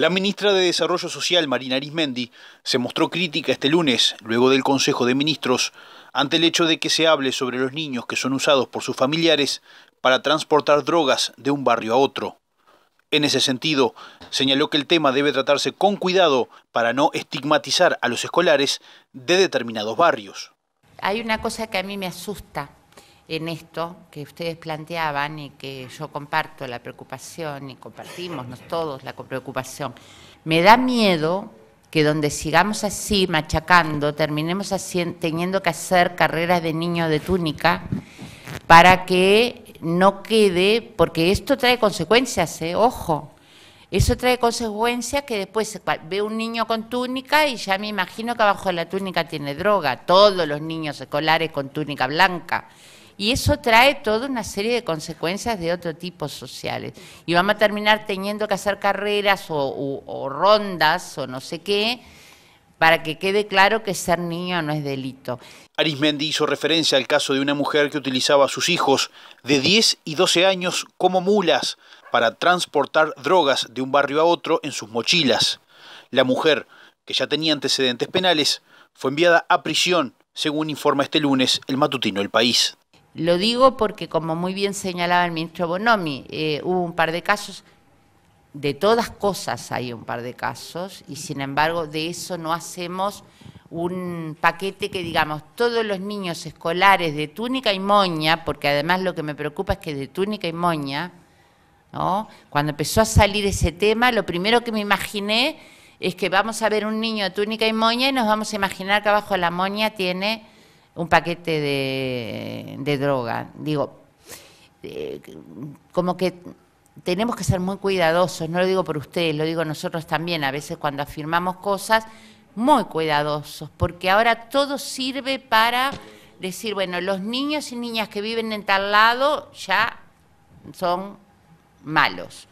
La ministra de Desarrollo Social, Marina Arismendi, se mostró crítica este lunes, luego del Consejo de Ministros, ante el hecho de que se hable sobre los niños que son usados por sus familiares para transportar drogas de un barrio a otro. En ese sentido, señaló que el tema debe tratarse con cuidado para no estigmatizar a los escolares de determinados barrios. Hay una cosa que a mí me asusta en esto que ustedes planteaban y que yo comparto la preocupación y compartimos todos la preocupación. Me da miedo que donde sigamos así machacando terminemos teniendo que hacer carreras de niño de túnica para que no quede, porque esto trae consecuencias, ¿eh? ojo. Eso trae consecuencias que después ve un niño con túnica y ya me imagino que abajo de la túnica tiene droga. Todos los niños escolares con túnica blanca. Y eso trae toda una serie de consecuencias de otro tipo sociales. Y vamos a terminar teniendo que hacer carreras o, rondas o no sé qué para que quede claro que ser niño no es delito. Arismendi hizo referencia al caso de una mujer que utilizaba a sus hijos de 10 y 12 años como mulas para transportar drogas de un barrio a otro en sus mochilas. La mujer, que ya tenía antecedentes penales, fue enviada a prisión, según informa este lunes el matutino El País. Lo digo porque, como muy bien señalaba el ministro Bonomi, eh, hubo un par de casos, de todas cosas hay un par de casos, y sin embargo de eso no hacemos un paquete que digamos todos los niños escolares de túnica y moña, porque además lo que me preocupa es que de túnica y moña, cuando empezó a salir ese tema, lo primero que me imaginé es que vamos a ver un niño de túnica y moña y nos vamos a imaginar que abajo la moña tiene un paquete de, droga. Digo, eh, como que tenemos que ser muy cuidadosos, no lo digo por ustedes, lo digo nosotros también, a veces cuando afirmamos cosas, muy cuidadosos, porque ahora todo sirve para decir, bueno, los niños y niñas que viven en tal lado ya son malos.